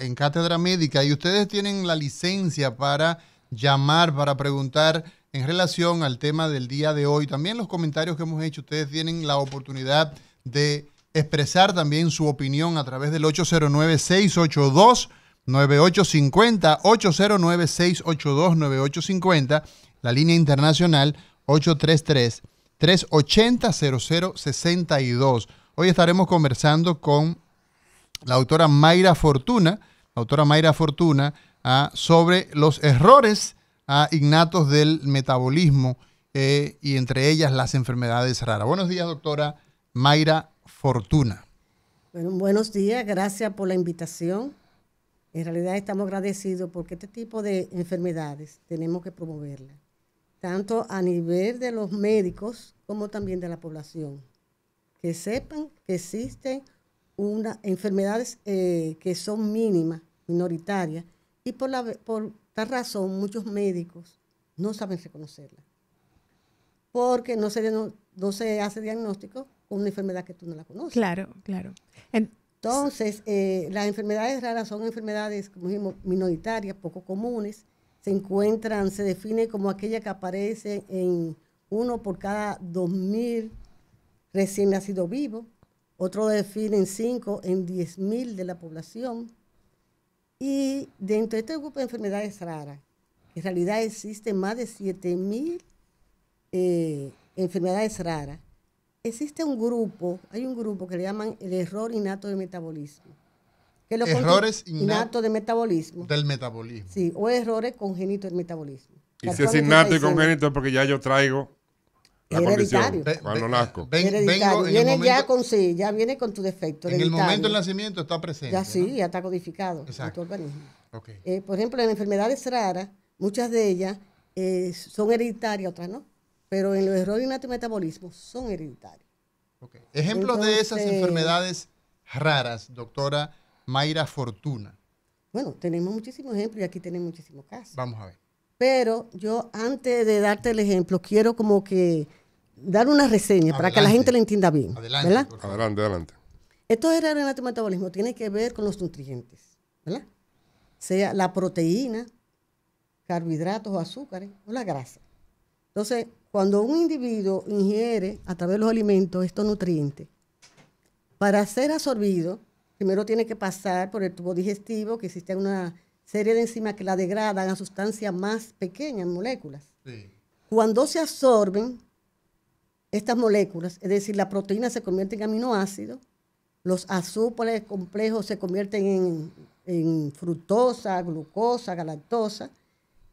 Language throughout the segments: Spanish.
en Cátedra Médica y ustedes tienen la licencia para llamar, para preguntar en relación al tema del día de hoy. También los comentarios que hemos hecho, ustedes tienen la oportunidad de expresar también su opinión a través del 809-682. 9850 809 682 9850 la línea internacional 833 380 0062. Hoy estaremos conversando con la autora Mayra Fortuna, autora Mayra Fortuna, ah, sobre los errores ah, innatos del metabolismo eh, y entre ellas las enfermedades raras. Buenos días, doctora Mayra Fortuna. buenos días, gracias por la invitación. En realidad estamos agradecidos porque este tipo de enfermedades tenemos que promoverlas, tanto a nivel de los médicos como también de la población, que sepan que existen enfermedades eh, que son mínimas, minoritarias, y por, la, por tal razón muchos médicos no saben reconocerla, porque no se, se hace diagnóstico con una enfermedad que tú no la conoces. Claro, claro. Entonces, eh, las enfermedades raras son enfermedades, como minoritarias, poco comunes, se encuentran, se define como aquella que aparece en uno por cada 2.000 recién nacido vivo otro definen 5 en 10.000 de la población. Y dentro de este grupo de enfermedades raras, en realidad existen más de 7.000 mil eh, enfermedades raras, existe un grupo, hay un grupo que le llaman el error innato de metabolismo. Que errores innatos de metabolismo. Del metabolismo. Sí, o errores congénitos del metabolismo. Y si es innato y congénito porque ya yo traigo hereditario. Viene ya con sí, ya viene con tu defecto. En el momento del nacimiento está presente. Ya sí, ya está codificado en tu organismo. Eh, por ejemplo, en enfermedades raras, muchas de ellas eh, son hereditarias, otras no. Pero en los errores de metabolismo son hereditarios. Ejemplos de esas enfermedades raras, doctora Mayra Fortuna. Bueno, tenemos muchísimos ejemplos y aquí tenemos muchísimos casos. Vamos a ver. Pero yo antes de darte el ejemplo, quiero como que dar una reseña para que la gente la entienda bien. Adelante, adelante, adelante. Esto era el metabolismo, tiene que ver con los nutrientes, ¿verdad? Sea la proteína, carbohidratos o azúcares o la grasa. Entonces, cuando un individuo ingiere a través de los alimentos estos nutrientes, para ser absorbido, primero tiene que pasar por el tubo digestivo, que existe una serie de enzimas que la degradan a sustancias más pequeñas, moléculas. Cuando se absorben, estas moléculas, es decir, la proteína se convierte en aminoácidos, los azúcares complejos se convierten en, en fructosa, glucosa, galactosa,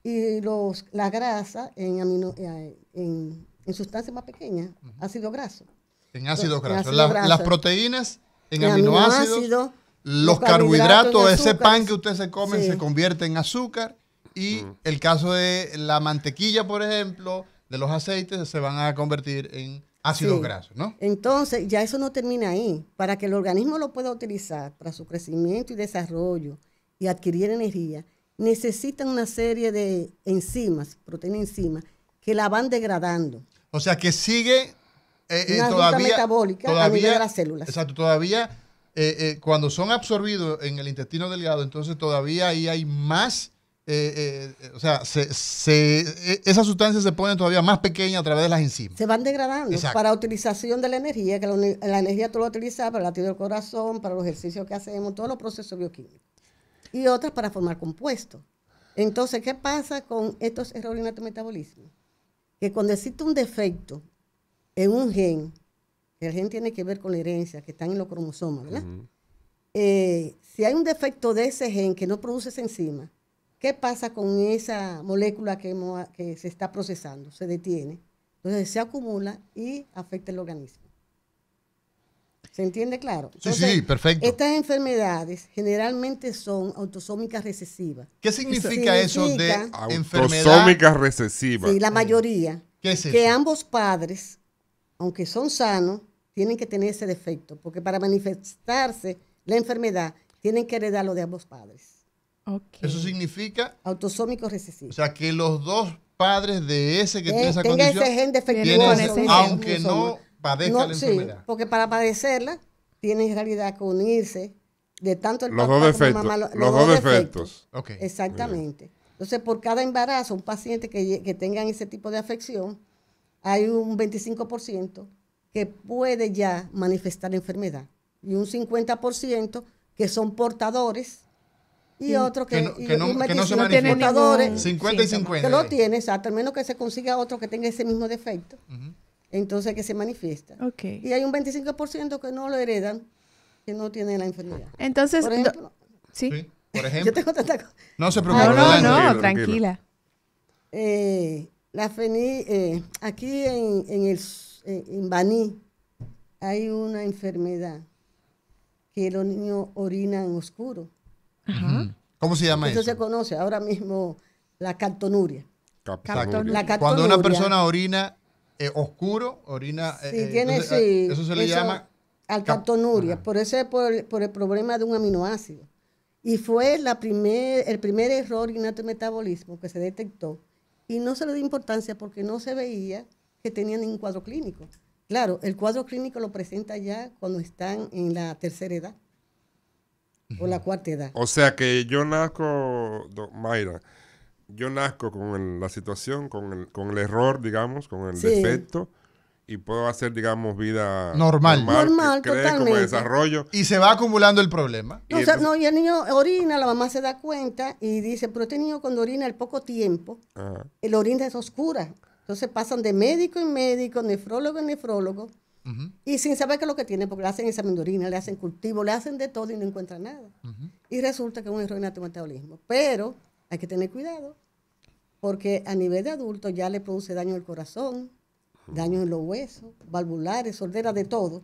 y los, la grasa en, eh, en, sustancias más pequeñas, ácido graso. En ácidos grasos. Ácido las proteínas en, aminoácidos, los carbohidratos, ese pan que usted se come se convierte en azúcar y el caso de la mantequilla, por ejemplo, de los aceites se van a convertir en ácidos grasos, ¿no? Entonces, ya eso no termina ahí. Para que el organismo lo pueda utilizar para su crecimiento y desarrollo y adquirir energía, necesitan una serie de enzimas, proteínas enzimas, que la van degradando. O sea, que sigue eh, eh una ruta metabólica a nivel de las células. Exacto, todavía eh, eh, cuando son absorbidos en el intestino delgado, entonces todavía ahí hay más eh, eh, o sea, se, e, esas sustancias se ponen todavía más pequeñas a través de las enzimas. Se van degradando para utilización de la energía, que la, energía tú la utilizas para el latido del corazón, para los ejercicios que hacemos, todos los procesos bioquímicos. Y otras para formar compuestos. Entonces, ¿qué pasa con estos errores en metabolismo? Que cuando existe un defecto en un gen, el gen tiene que ver con la herencia, que están en los cromosomas, ¿verdad? Eh, si hay un defecto de ese gen que no produce esa enzima, ¿Qué pasa con esa molécula que, se está procesando? Se detiene. Entonces se acumula y afecta el organismo. ¿Se entiende claro? sí, sí, perfecto. Estas enfermedades generalmente son autosómicas recesivas. ¿Qué significa eso, de Autosómicas recesivas. Sí, la mayoría. Mm. ¿Qué es Que ambos padres, aunque son sanos, tienen que tener ese defecto, porque para manifestarse la enfermedad tienen que heredarlo de ambos padres. Eso significa... Autosómico recesivo. O sea, que los dos padres de ese que tiene eh, esa condición... Ese gen defectuoso, aunque no padezca la enfermedad. Sí, porque para padecerla tiene en realidad que unirse de tanto el los papá como la mamá. Los, dos, defectos. Exactamente. Entonces, por cada embarazo, un paciente que, que tenga ese tipo de afección, hay un 25% que puede ya manifestar la enfermedad y un 50% que son portadores y otro que, no, que se 50 y 50. lo tiene, exacto, al menos que se consiga otro que tenga ese mismo defecto. Entonces que se manifiesta. Y hay un 25% que no lo heredan, que no tienen la enfermedad. Entonces, por ejemplo, ¿sí? Por ejemplo. Yo tengo tanta No se preocupe. no, no, tranquila. Eh, la fení, eh, aquí en, en, el, eh, en Baní hay una enfermedad que los niños orinan oscuro. ¿Cómo se llama eso? Eso se conoce ahora mismo la cartonuria. Cuando una persona orina eh, oscuro, orina. Eh, eh, eso se le llama. Al cartonuria, por ese por, por, el problema de un aminoácido. Y fue la primer, el primer error innato metabolismo que se detectó y no se le dio importancia porque no se veía que tenían ningún cuadro clínico. Claro, el cuadro clínico lo presenta ya cuando están en la tercera edad o la cuarta edad. O sea que yo nazco, Mayra, yo nazco con la situación, con el, error, digamos, con el defecto y puedo hacer, digamos, vida normal, normal, totalmente. desarrollo. Y se va acumulando el problema. No, y, el niño orina, la mamá se da cuenta y dice, pero este niño cuando orina al poco tiempo, ah. el orina es oscura. Entonces pasan de médico en médico, nefrólogo en nefrólogo. Y sin saber qué es lo que tiene, porque le hacen esa mandorina, le hacen cultivo, le hacen de todo y no encuentran nada. Y resulta que es un error en el metabolismo. Pero hay que tener cuidado, porque a nivel de adulto ya le produce daño al corazón, daño en los huesos, valvulares, sordera de todo.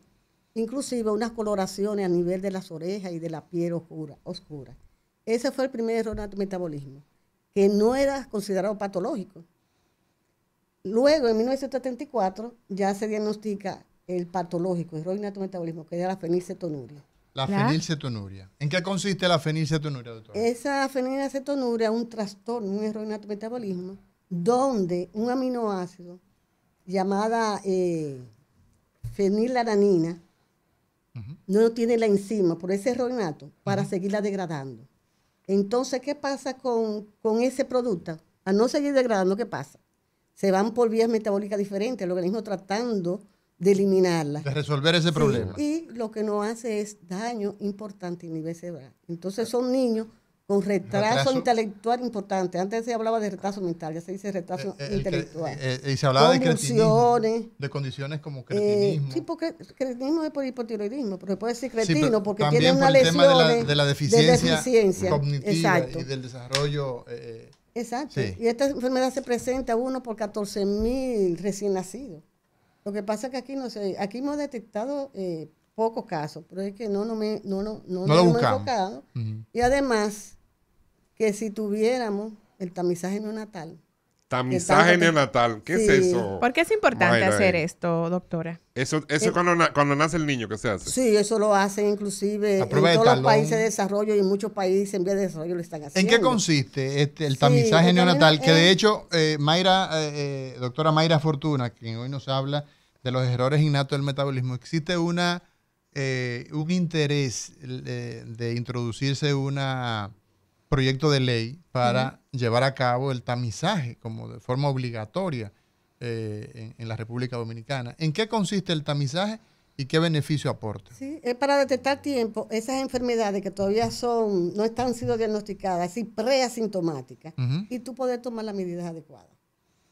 Inclusive unas coloraciones a nivel de las orejas y de la piel oscura. oscura. Ese fue el primer error en el metabolismo, que no era considerado patológico. Luego, en 1974, ya se diagnostica el patológico, el tu metabolismo, que es la fenilcetonuria. La, fenilcetonuria. ¿En qué consiste la fenilcetonuria, doctor? Esa fenilcetonuria es un trastorno, un error metabolismo, donde un aminoácido llamada eh, no tiene la enzima por ese error para seguirla degradando. Entonces, ¿qué pasa con, con ese producto? Al no seguir degradando, ¿qué pasa? Se van por vías metabólicas diferentes, el organismo tratando de eliminarla. De resolver ese problema. Y lo que no hace es daño importante a nivel cerebral. Entonces son niños con retraso, intelectual importante. Antes se hablaba de retraso mental, ya se dice retraso eh, eh, intelectual. Eh, y se hablaba de cretinismo. De condiciones como cretinismo. sí, porque cretinismo es por hipotiroidismo, pero puede decir cretino porque tiene una por lesión. De la, de la deficiencia, cognitiva y del desarrollo. Exacto. Y esta enfermedad se presenta uno por 14 mil recién nacidos. Lo que pasa es que aquí no sé, aquí hemos detectado eh, pocos casos, pero es que no, no, me, no, no, hemos enfocado. Y además, que si tuviéramos el tamizaje neonatal. Tamizaje neonatal, ¿qué es eso? ¿Por qué es importante hacer eh. esto, doctora? Eso, eso es, eh, cuando, nace el niño que se hace. Sí, eso lo hacen inclusive en todos los países de desarrollo y muchos países en vez de desarrollo lo están haciendo. ¿En qué consiste este, el tamizaje neonatal? que de hecho, Mayra, doctora Mayra Fortuna, que hoy nos habla de los errores innatos del metabolismo, existe una, eh, un interés eh, de introducirse un proyecto de ley para llevar a cabo el tamizaje como de forma obligatoria eh, en, la República Dominicana. ¿En qué consiste el tamizaje y qué beneficio aporta? Sí, es para detectar tiempo esas enfermedades que todavía son, no están sido diagnosticadas, y preasintomáticas, y tú poder tomar las medidas adecuadas.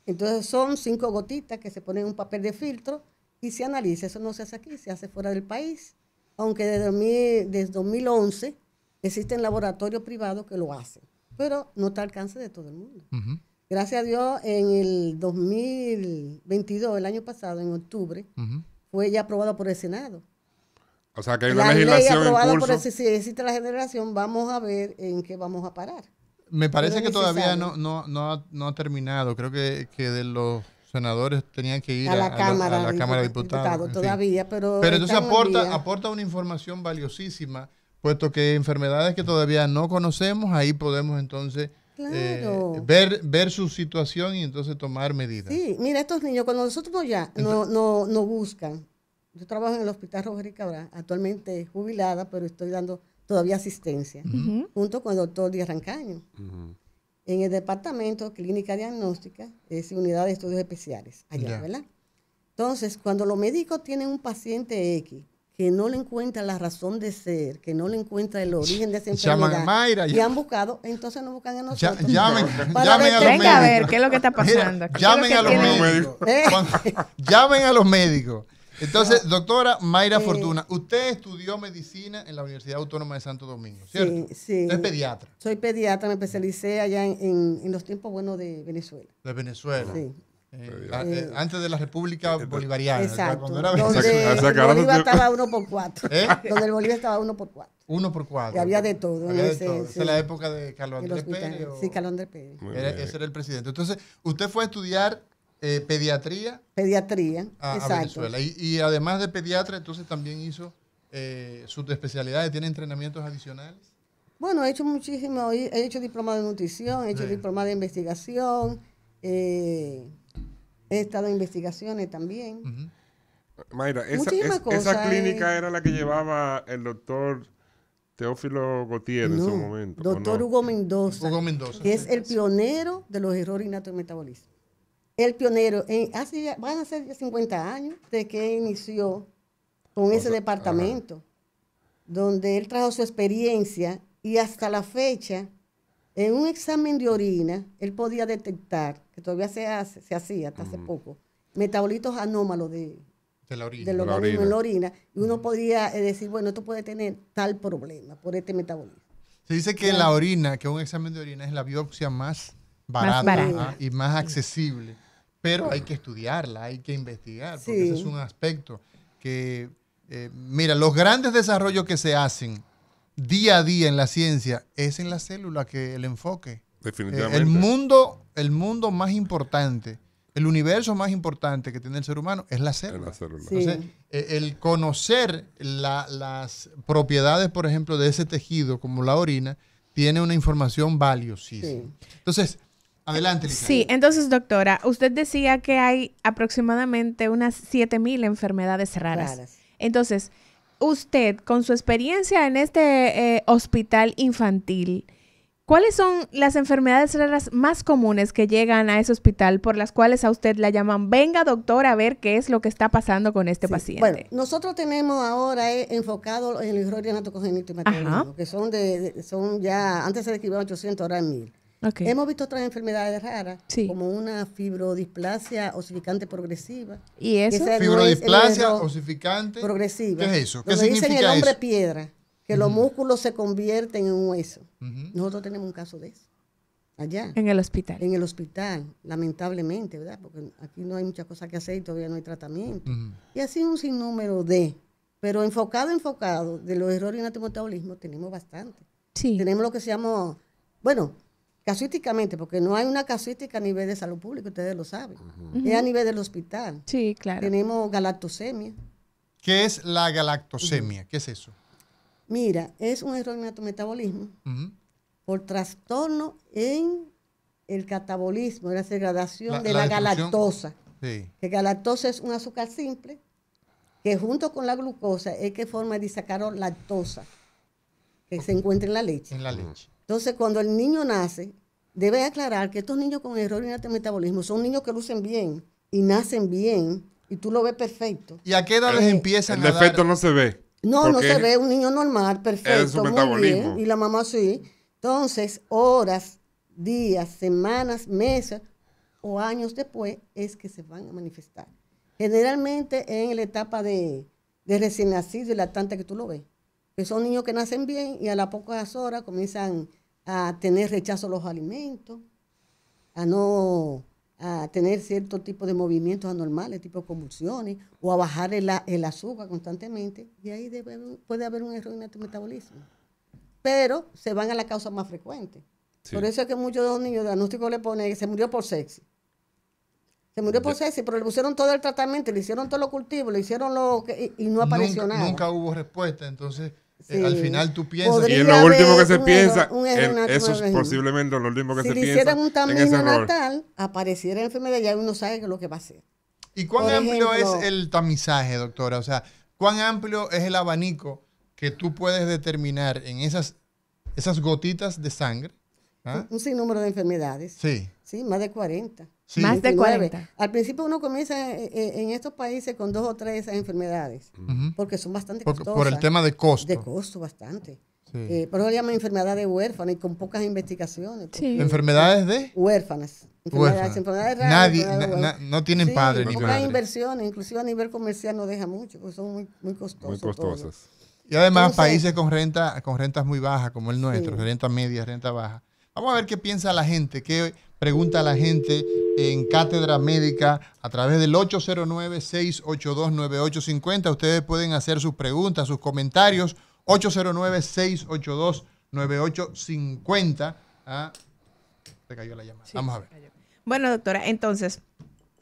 Entonces son cinco gotitas que se ponen en un papel de filtro y se analiza. Eso no se hace aquí, se hace fuera del país. Aunque desde, desde 2011 existen laboratorios privados que lo hacen, pero no está al alcance de todo el mundo. Gracias a Dios, en el 2022, el año pasado, en octubre, fue ya aprobado por el Senado. O sea que hay una legislación en curso. si existe la generación, vamos a ver en qué vamos a parar. Me parece que todavía no, no, ha, terminado. Creo que, de los senadores tenían que ir a la, Cámara, la, Cámara de Diputados. todavía, pero. Pero entonces aporta, aporta una información valiosísima, puesto que enfermedades que todavía no conocemos, ahí podemos entonces. Eh, ver, ver su situación y entonces tomar medidas. Sí, mira, estos niños, cuando nosotros ya no, no, buscan, yo trabajo en el Hospital Rodríguez actualmente jubilada, pero estoy dando todavía asistencia, junto con el doctor Díaz Rancaño, en el departamento Clínica Diagnóstica, es unidad de estudios especiales, allá, ¿verdad? Entonces, cuando los médicos tienen un paciente X que no le encuentra la razón de ser, que no le encuentra el origen de esa enfermedad. Llaman Y han buscado, entonces no buscan a nosotros. llamen llamen a los médicos. a ver, ¿qué es lo que está pasando? llamen a los médicos. llamen a los médicos. Entonces, doctora Mayra Fortuna, usted estudió medicina en la Universidad Autónoma de Santo Domingo, ¿cierto? Sí, sí. Usted es pediatra. Soy pediatra, me especialicé allá en, los tiempos buenos de Venezuela. De Venezuela. Sí. Eh, eh, eh, antes de la República Bolivariana. Exacto. Cuando era donde el Bolívar estaba uno por cuatro. ¿Eh? Donde el Bolívar estaba uno por cuatro. Uno por cuatro. Y había de todo. en de Esa la época de Carlos Andrés Pérez. Sí, Carlos Andrés Pérez. ese era el presidente. Entonces, usted fue a estudiar eh, pediatría. Pediatría, exacto. Y, además de pediatra, entonces también hizo eh, sus especialidades, tiene entrenamientos adicionales. Bueno, he hecho muchísimo, he hecho diplomado de nutrición, he hecho diploma de investigación, eh, he estado en investigaciones también. Mayra, esa, clínica era la que llevaba el doctor Teófilo Gautier en su momento. Doctor Hugo Mendoza. Hugo Mendoza. Que es el pionero de los errores innatos de metabolismo el pionero, en, hace, van a ser 50 años de que inició con ese departamento, donde él trajo su experiencia y hasta la fecha, en un examen de orina, él podía detectar, que todavía se, hace, se hacía hasta hace poco, metabolitos anómalos de, la orina. la orina. Y uno podía eh, decir, bueno, esto puede tener tal problema por este metabolismo. Se dice que la orina, que un examen de orina es la biopsia más barata. y más accesible pero hay que estudiarla, hay que investigar, porque ese es un aspecto que, eh, mira, los grandes desarrollos que se hacen día a día en la ciencia es en la célula que el enfoque. Definitivamente. el, mundo, el mundo más importante, el universo más importante que tiene el ser humano es la célula. Entonces, e, el conocer las propiedades, por ejemplo, de ese tejido, como la orina, tiene una información valiosísima. Entonces, Adelante, Sí, entonces, doctora, usted decía que hay aproximadamente unas 7000 enfermedades raras. Entonces, usted, con su experiencia en este eh, hospital infantil, ¿cuáles son las enfermedades raras más comunes que llegan a ese hospital por las cuales a usted la llaman, venga doctora a ver qué es lo que está pasando con este paciente? Bueno, nosotros tenemos ahora eh, enfocado en el error y materno, que son, de, son ya, antes se describían 800, ahora en 1000. Hemos visto otras enfermedades raras, como una fibrodisplasia osificante progresiva. ¿Y eso? Eh, fibrodisplasia osificante progresiva. ¿Qué es eso? ¿Qué significa dicen el hombre piedra, que los músculos se convierten en un hueso. Nosotros tenemos un caso de eso. Allá. En el hospital. En el hospital, lamentablemente, ¿verdad? Porque aquí no hay muchas cosas que hacer y todavía no hay tratamiento. Y así un sinnúmero de, pero enfocado, enfocado, de los errores en metabolismo tenemos bastante. Sí. Tenemos lo que se llama, bueno, casuísticamente, porque no hay una casuística a nivel de salud pública, ustedes lo saben. Es a nivel del hospital. Sí, claro. Tenemos galactosemia. ¿Qué es la galactosemia? ¿Qué es eso? Mira, es un error en el metabolismo por trastorno en el catabolismo, en la degradación de la, galactosa. Sí. Que galactosa es un azúcar simple que junto con la glucosa es que forma el lactosa que se encuentra en la leche. En la leche. Entonces, cuando el niño nace, debe aclarar que estos niños con error en el metabolismo son niños que lucen bien y nacen bien y tú lo ves perfecto. ¿Y a qué edad les eh, empiezan el a El defecto no se ve. No, no se ve. Un niño normal, perfecto, muy bien. Y la mamá sí. Entonces, horas, días, semanas, meses o años después es que se van a manifestar. Generalmente en la etapa de, de recién nacido y lactante que tú lo ves que son niños que nacen bien y a las pocas horas comienzan a tener rechazo a los alimentos, a no a tener cierto tipo de movimientos anormales, tipo convulsiones, o a bajar el, azúcar constantemente, y ahí puede haber un error en el metabolismo. Pero se van a la causa más frecuente. Por eso es que muchos de los niños diagnósticos le pone que se murió por sexy Se murió por sexy pero le pusieron todo el tratamiento, le hicieron todos los cultivos, le hicieron lo que, y, no apareció nunca, nada. Nunca hubo respuesta, entonces eh, al final tú piensas. Y es lo último que se piensa. eso es posiblemente lo último que se piensa. Si hicieran un tamiz natal, apareciera la enfermedad y ya uno sabe lo que va a hacer. ¿Y cuán amplio es el tamizaje, doctora? O sea, ¿cuán amplio es el abanico que tú puedes determinar en esas, esas gotitas de sangre? ¿Ah? Un sinnúmero de enfermedades. Sí. Sí, más de 40. Más de 40. Al principio uno comienza eh, eh, en estos países con dos o tres enfermedades, porque son bastante costosas. Por el tema de costo. De costo, bastante. Eh, por eso le llaman enfermedades huérfanas y con pocas investigaciones. ¿Enfermedades de? Huérfanas. Enfermedades, enfermedades Nadie, no tienen padre ni madre. inversiones, inclusive a nivel comercial no deja mucho, porque son muy, muy costosas. Muy costosas. Y además países con, renta, con rentas muy bajas, como el nuestro, renta media, renta baja. Vamos a ver qué piensa la gente, qué pregunta a la gente en Cátedra Médica a través del 809-682-9850. Ustedes pueden hacer sus preguntas, sus comentarios. 809-682-9850. Ah, se cayó la llamada. Vamos a ver. Bueno, doctora, entonces,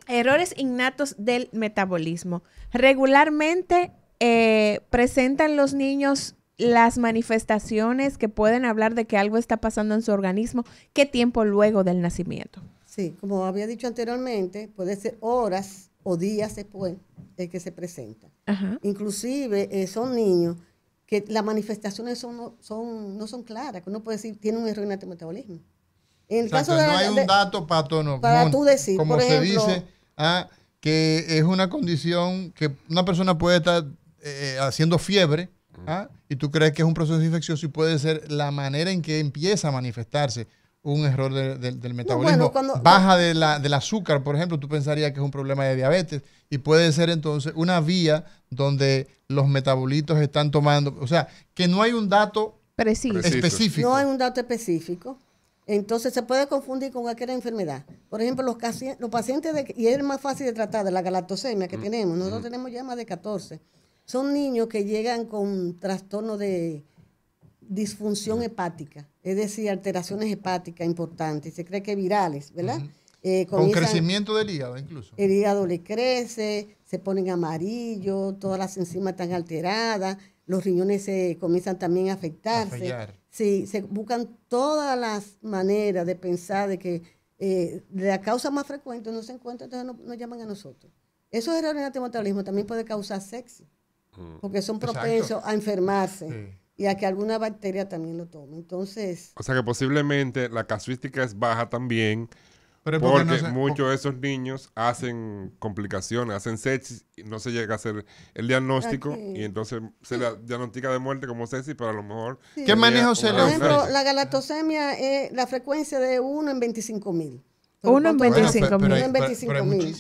errores innatos del metabolismo. Regularmente eh, presentan los niños las manifestaciones que pueden hablar de que algo está pasando en su organismo, qué tiempo luego del nacimiento. Sí, como había dicho anteriormente, puede ser horas o días después de eh, que se presenta. Inclusive eh, son niños que las manifestaciones son, no, son, no son claras, que uno puede decir tiene un error en el metabolismo. En caso de, no hay un dato para tú decir, como se dice, ah, que es una condición que una persona puede estar eh, haciendo fiebre, Ah, y tú crees que es un proceso infeccioso y puede ser la manera en que empieza a manifestarse un error del metabolismo. Baja de la, del azúcar, por ejemplo, tú pensarías que es un problema de diabetes y puede ser entonces una vía donde los metabolitos están tomando, o sea, que no hay un dato preciso. específico. No hay un dato específico. Entonces se puede confundir con cualquier enfermedad. Por ejemplo, los, los pacientes, de, y es más fácil de tratar, de la galactosemia que mm. tenemos, nosotros mm. tenemos ya más de 14 son niños que llegan con trastorno de disfunción hepática, es decir, alteraciones hepáticas importantes, se cree que virales, ¿verdad? Eh, con crecimiento del hígado incluso. El hígado le crece, se ponen amarillos, todas las enzimas están alteradas, los riñones se comienzan también a afectarse. A sí, se buscan todas las maneras de pensar de que eh, la causa más frecuente no se encuentra, entonces nos llaman a nosotros. Eso es el metabolismo, también puede causar sexo. Mm. Porque son propensos a enfermarse. y a que alguna bacteria también lo tome. Entonces. O sea que posiblemente la casuística es baja también. porque, muchos de esos niños hacen complicaciones, hacen sepsis, y no se llega a hacer el diagnóstico ah, y entonces se la diagnostica de muerte como sepsis, pero a lo mejor... ¿Qué manejo se le Por ejemplo, la galactosemia, es la frecuencia de 1 en 25 mil. Uno en 25 mil. Uno en 25 mil.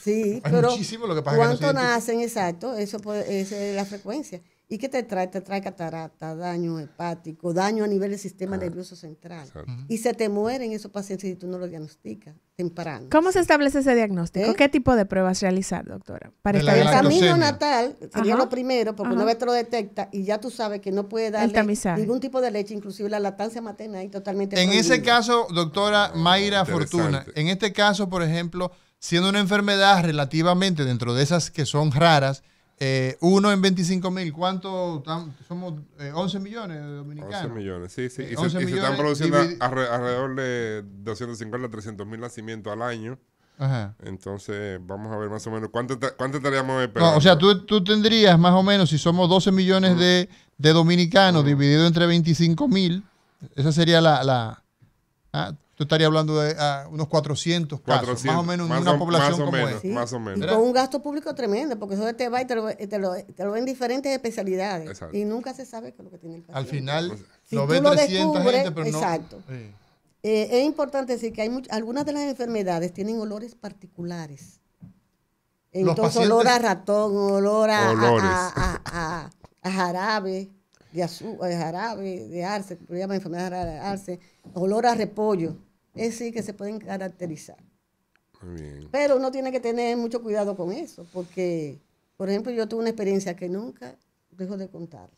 Sí, pero. Muchísimo lo ¿Cuánto que nacen? Exacto, eso esa es la frecuencia. ¿Y qué te trae? Te trae catarata, daño hepático, daño a nivel del sistema ah, nervioso central. Y se te mueren esos pacientes si tú no los diagnosticas temprano. ¿Cómo se establece ese diagnóstico? ¿Eh? ¿Qué tipo de pruebas realizar, doctora? Para el camino natal sería lo primero, porque una vez te lo detecta y ya tú sabes que no puede darle ningún tipo de leche, inclusive la lactancia materna ahí totalmente. En ese caso, doctora ah, Mayra Fortuna, en este caso, por ejemplo, siendo una enfermedad relativamente dentro de esas que son raras, eh, uno en 25 mil, ¿cuánto? somos 11 eh, millones de dominicanos. 11 millones, sí, sí. Eh, y, se, están produciendo alrededor de 250, 300 mil nacimientos al año. Ajá. Entonces, vamos a ver más o menos cuánto, estaríamos esperando. o sea, tú, tendrías más o menos, si somos 12 millones de, dominicanos divididos dividido entre 25 mil, esa sería la... Ah, tú estarías hablando de ah, unos 400, casos, más o menos en una población como menos, Más o menos. con un gasto público tremendo, porque eso te va y te lo, ven diferentes especialidades. Exacto. Y nunca se sabe qué es lo que tiene el paciente. Al final, lo ven 300 pero exacto. no... Exacto. Eh, es importante decir que hay algunas de las enfermedades tienen olores particulares. Entonces, olor a ratón, olor a, a, jarabe de azúcar, eh, jarabe de arce, lo llama enfermedad de arce, olor a repollo es decir, que se pueden caracterizar. Muy bien. Pero uno tiene que tener mucho cuidado con eso, porque, por ejemplo, yo tuve una experiencia que nunca dejo de contar.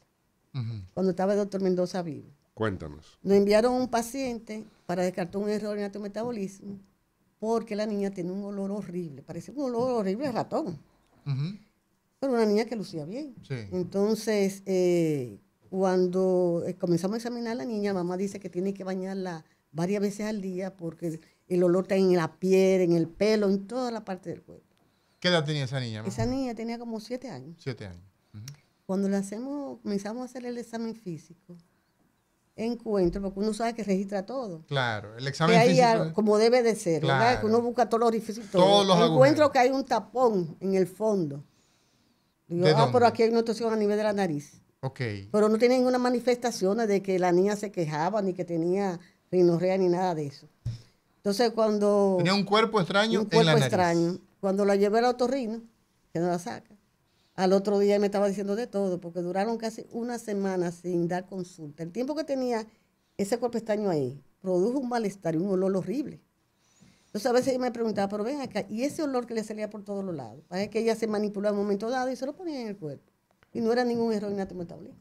cuando estaba el doctor Mendoza vivo. Cuéntanos. Nos enviaron un paciente para descartar un error en el metabolismo porque la niña tiene un olor horrible, parece un olor horrible de ratón. Pero una niña que lucía bien. Entonces, eh, cuando eh, comenzamos a examinar a la niña, mamá dice que tiene que bañarla varias veces al día porque el olor está en la piel, en el pelo, en toda la parte del cuerpo. ¿Qué edad tenía esa niña? Esa niña tenía como siete años. Siete años. Cuando le hacemos, comenzamos a hacer el examen físico, encuentro, porque uno sabe que registra todo. Claro, el examen físico. Hay, como debe de ser, ¿verdad? Que uno busca todos los orificios. Todos los los Encuentro que hay un tapón en el fondo. Digo, ¿De ah, pero aquí hay una situación a nivel de la nariz. Ok. Pero no tiene ninguna manifestación de que la niña se quejaba ni que tenía rinorrea ni nada de eso. Entonces cuando... Tenía un cuerpo extraño un cuerpo extraño. Cuando la llevé al otorrino, que no la saca. Al otro día me estaba diciendo de todo, porque duraron casi una semana sin dar consulta. El tiempo que tenía ese cuerpo extraño ahí, produjo un malestar y un olor horrible. Entonces a veces me preguntaba, pero ven acá, y ese olor que le salía por todos los lados, es que ella se manipuló en un momento dado y se lo ponía en el cuerpo. Y no era ningún heroína metabólico.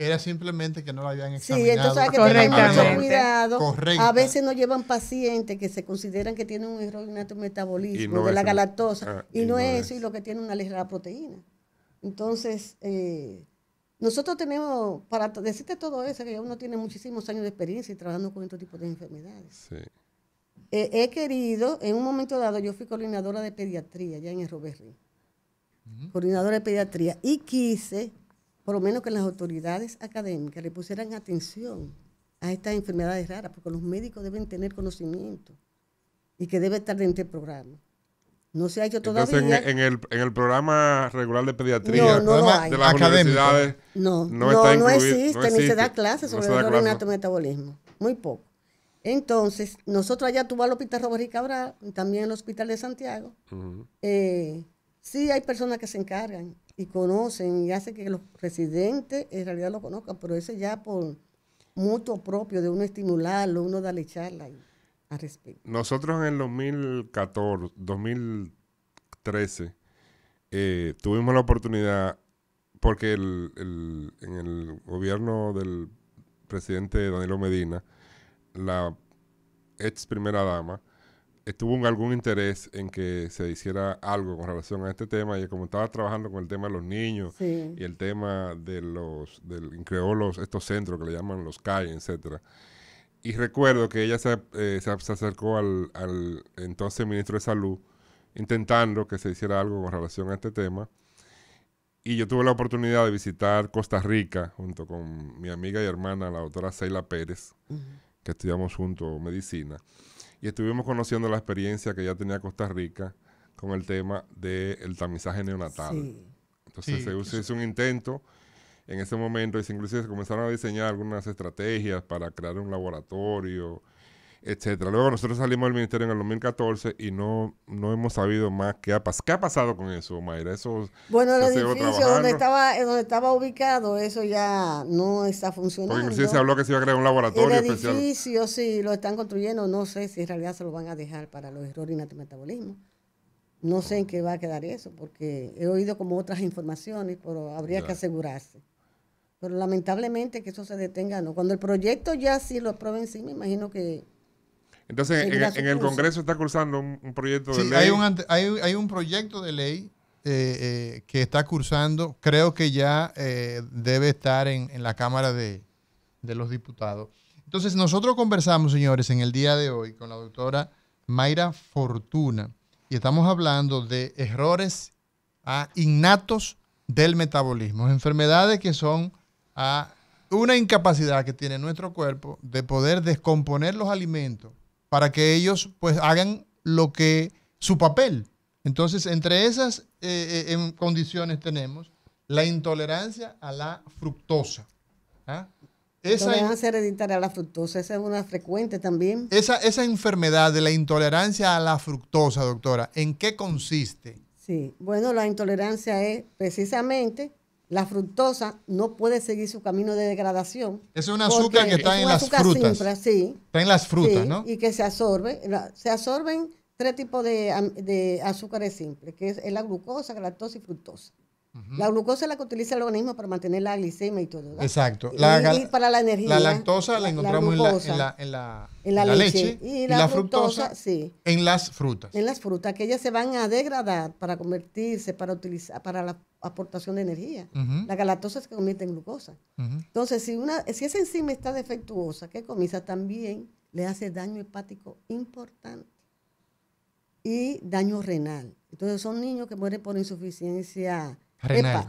Era simplemente que no lo habían examinado. Sí, entonces hay que tener mucho cuidado. A veces nos llevan pacientes que se consideran que tienen un error en metabolismo de la galactosa. Ah, y, no, es eso, y lo que tiene una ley proteína. Entonces, eh, nosotros tenemos, para decirte todo eso, que uno tiene muchísimos años de experiencia y trabajando con estos tipo de enfermedades. Sí. Eh, he querido, en un momento dado, yo fui coordinadora de pediatría ya en el Robert coordinadora de pediatría, y quise por lo menos que las autoridades académicas le pusieran atención a estas enfermedades raras, porque los médicos deben tener conocimiento y que debe estar dentro del programa. No se ha hecho todavía. en, el, programa regular de pediatría de las universidades, no, no, no, existe, ni se da clases sobre el y metabolismo. Muy poco. Entonces, nosotros allá tuvo al Hospital Robert y Cabral, también el Hospital de Santiago. Sí, hay personas que se encargan y conocen y hacen que los residentes en realidad lo conozcan, pero eso ya por mutuo propio de uno estimularlo, uno darle charla al respecto. Nosotros en el 2014, 2013 eh, tuvimos la oportunidad, porque el, el, en el gobierno del presidente Danilo Medina, la ex primera dama, tuvo algún interés en que se hiciera algo con relación a este tema y como estaba trabajando con el tema de los niños y el tema de los, creó estos centros que le llaman los CAI, etcétera. Y recuerdo que ella se, eh, se, acercó al, entonces ministro de Salud intentando que se hiciera algo con relación a este tema. Y yo tuve la oportunidad de visitar Costa Rica junto con mi amiga y hermana, la doctora Seila Pérez, que estudiamos junto medicina y estuvimos conociendo la experiencia que ya tenía Costa Rica con el tema del tamizaje neonatal. Entonces se, hizo, un intento en ese momento, y se inclusive se comenzaron a diseñar algunas estrategias para crear un laboratorio, etcétera. Luego nosotros salimos del ministerio en el 2014 y no, no hemos sabido más qué ha, qué ha pasado con eso, Mayra. Eso, bueno, el edificio donde estaba, estaba ubicado, eso ya no está funcionando. Porque se habló que se iba a crear un laboratorio especial. edificio, sí, lo están construyendo. No sé si en realidad se lo van a dejar para los errores de metabolismo. No sé en qué va a quedar eso, porque he oído como otras informaciones, pero habría que asegurarse. Pero lamentablemente que eso se detenga, ¿no? Cuando el proyecto ya sí lo aprueben, sí, me imagino que entonces, en, el Congreso está cursando un, proyecto de ley. Hay un, hay, un proyecto de ley eh, eh, que está cursando, creo que ya eh, debe estar en, la Cámara de, los Diputados. Entonces, nosotros conversamos, señores, en el día de hoy con la doctora Mayra Fortuna y estamos hablando de errores innatos del metabolismo, enfermedades que son a una incapacidad que tiene nuestro cuerpo de poder descomponer los alimentos para que ellos pues hagan lo que su papel. Entonces, entre esas eh, eh, condiciones tenemos la intolerancia a la fructosa. ¿ah? Esa intolerancia hereditaria a la fructosa, esa es una frecuente también. Esa, esa enfermedad de la intolerancia a la fructosa, doctora, ¿en qué consiste? Sí, bueno, la intolerancia es precisamente la fructosa no puede seguir su camino de degradación. Es un azúcar que está en las frutas. sí, está en las frutas, ¿no? Y que se absorbe. Se absorben tres tipos de, de azúcares simples, que es la glucosa, lactosa y fructosa. La glucosa es la que utiliza el organismo para mantener la glicemia y todo. Exacto. y, para la energía. La lactosa la encontramos en, la, en, la, leche. Y, la, fructosa, sí. en las frutas. En las frutas, que ellas se van a degradar para convertirse, para, utilizar, para la aportación de energía. La galactosa se convierte en glucosa. Entonces, si, una, si esa enzima está defectuosa, que comienza también le hace daño hepático importante y daño renal. Entonces, son niños que mueren por insuficiencia Renal.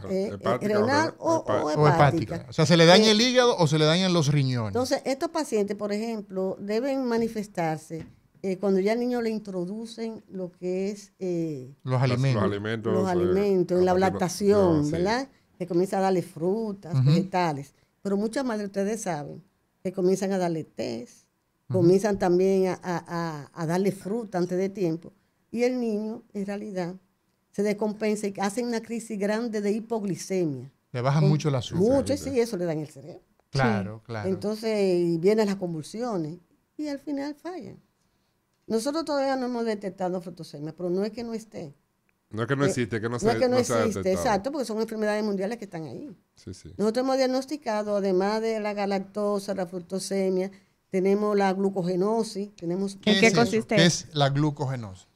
o, hepática. o, sea, se le daña eh, el hígado o se le dañan los riñones. Entonces, estos pacientes, por ejemplo, deben manifestarse eh, cuando ya al niño le introducen lo que es... Eh, los alimentos. Los alimentos. Los alimentos en la lactación, ¿verdad? Que comienza a darle frutas, vegetales. Pero muchas madres, ustedes saben, que comienzan a darle test, comienzan también a darle fruta antes de tiempo. Y el niño, en realidad, se descompensa y hacen una crisis grande de hipoglicemia. Le baja mucho la azúcar. Mucho, sí, eso le da en el cerebro. Claro, claro. Entonces vienen las convulsiones y al final fallan. Nosotros todavía no hemos detectado frutosemia, pero no es que no esté. No es que no eh, existe, que no, se, no es que no, existe, exacto, porque son enfermedades mundiales que están ahí. Sí, sí. Nosotros hemos diagnosticado, además de la galactosa, la fructosemia, tenemos la glucogenosis. Tenemos ¿En qué consiste? es la glucogenosis?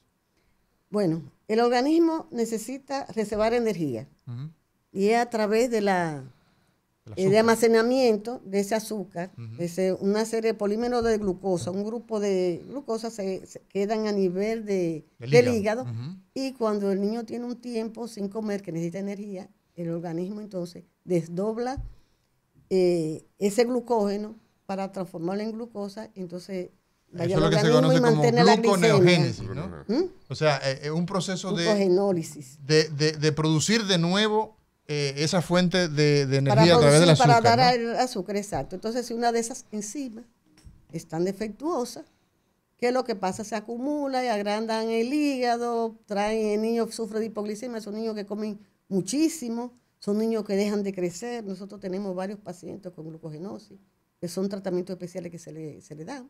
Bueno, el organismo necesita reservar energía y es a través de la eh, de almacenamiento de ese azúcar, de ese, una serie de polímeros de glucosa, un grupo de glucosa se, quedan a nivel de, del, hígado, y cuando el niño tiene un tiempo sin comer que necesita energía, el organismo entonces desdobla eh, ese glucógeno para transformarlo en glucosa, entonces eso lo que se conoce como gluconeogénesis, ¿no? ¿Mm? O sea, es eh, eh, un proceso de, de, producir de nuevo eh, esa fuente de, energía a través del azúcar. Para dar azúcar, exacto. Entonces, si una de esas enzimas es tan defectuosa, que lo que pasa se acumula y agrandan el hígado, traen niños niño sufre de hipoglicemia, son niños que comen muchísimo, son niños que dejan de crecer. Nosotros tenemos varios pacientes con glucogenosis, que son tratamientos especiales que se le, se le dan.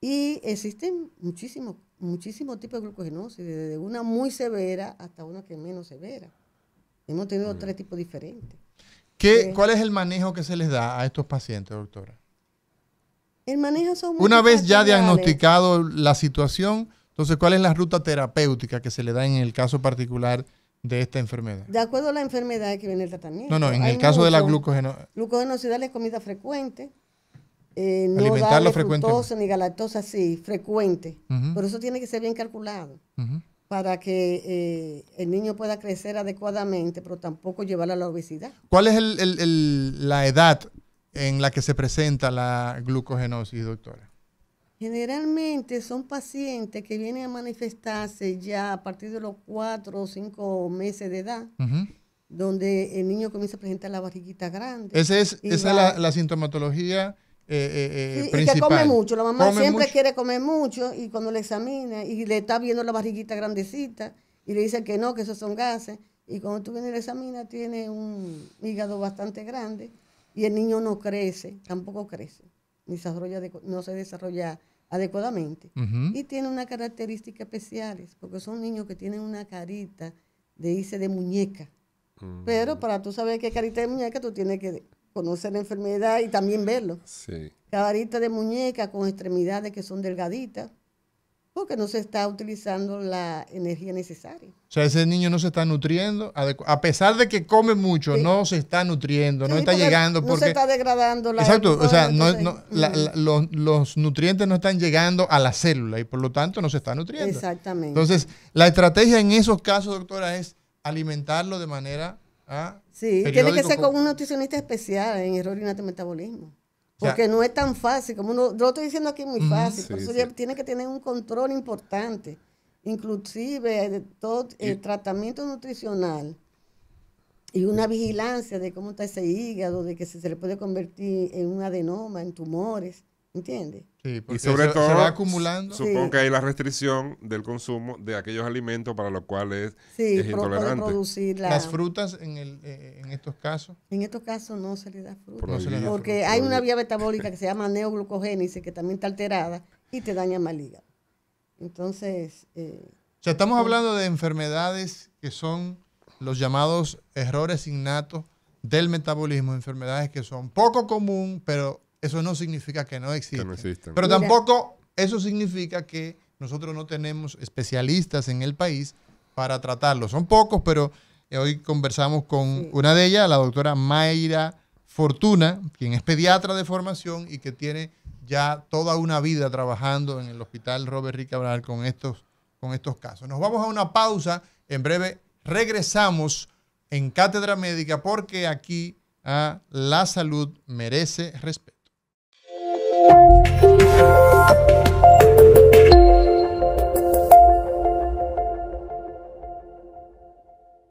Y existen muchísimos muchísimos tipos de glucogenosis, desde una muy severa hasta una que es menos severa. Hemos tenido tres tipos diferentes. ¿Qué, eh, ¿Cuál es el manejo que se les da a estos pacientes, doctora? El manejo son Una vez ya diagnosticado la situación, entonces, ¿cuál es la ruta terapéutica que se le da en el caso particular de esta enfermedad? De acuerdo a la enfermedad que viene el tratamiento. No, no, en el caso de la glucogenosis... Glucogenosis es comida frecuente, eh, no darle fructosa ni galactosa, sí, frecuente. Pero eso tiene que ser bien calculado para que eh, el niño pueda crecer adecuadamente, pero tampoco llevarlo a la obesidad. ¿Cuál es la edad en la que se presenta la glucogenosis, doctora? Generalmente son pacientes que vienen a manifestarse ya a partir de los cuatro o cinco meses de edad. donde el niño comienza a presentar la barriguita grande. Esa es, la, sintomatología eh, eh, eh, y que come mucho, la mamá siempre quiere comer mucho y cuando le examina y le está viendo la barriguita grandecita y le dice que no, que esos son gases. Y cuando tú vienes y le examinas, tiene un hígado bastante grande y el niño no crece, tampoco crece, ni desarrolla, no se desarrolla adecuadamente. Y tiene unas características especiales, porque son niños que tienen una carita de hice de muñeca. Mm. Pero para tú saber qué carita de muñeca, tú tienes que conocer la enfermedad y también verlo. Sí. Cabarita de muñeca con extremidades que son delgaditas, porque no se está utilizando la energía necesaria. O sea, ese niño no se está nutriendo, a pesar de que come mucho, no se está nutriendo, no está llegando. Porque... No se está degradando la Exacto, o sea, los, los, nutrientes no están llegando a la célula y por lo tanto no se está nutriendo. Exactamente. Entonces, la estrategia en esos casos, doctora, es alimentarlo de manera Ah, sí, tiene que ser con un nutricionista especial en error innato metabolismo. Porque no es tan fácil, como uno, lo estoy diciendo aquí muy fácil, tiene que tener un control importante. Inclusive eh, todo el eh, tratamiento nutricional y una vigilancia de cómo está ese hígado, de que se le puede convertir en un adenoma, en tumores. ¿Entiendes? Sí, y sobre todo va acumulando. Supongo que hay la restricción del consumo de aquellos alimentos para los cuales es intolerante. Las frutas en, el, eh, en estos casos. En estos casos no se le da fruta. porque hay una vía metabólica que se llama neoglucogénesis que también está alterada y te daña más hígado. Entonces... Eh, o sea, estamos hablando de enfermedades que son los llamados errores innatos del metabolismo, enfermedades que son poco común, pero eso no significa que no existen. Pero tampoco eso significa que nosotros no tenemos especialistas en el país para tratarlo. Son pocos, pero eh, hoy conversamos con una de ellas, la doctora Mayra Fortuna, quien es pediatra de formación y que tiene ya toda una vida trabajando en el hospital Robert Ricabral con estos, con estos casos. Nos vamos a una pausa. En breve regresamos en Cátedra Médica porque aquí ah, la salud merece respeto. Música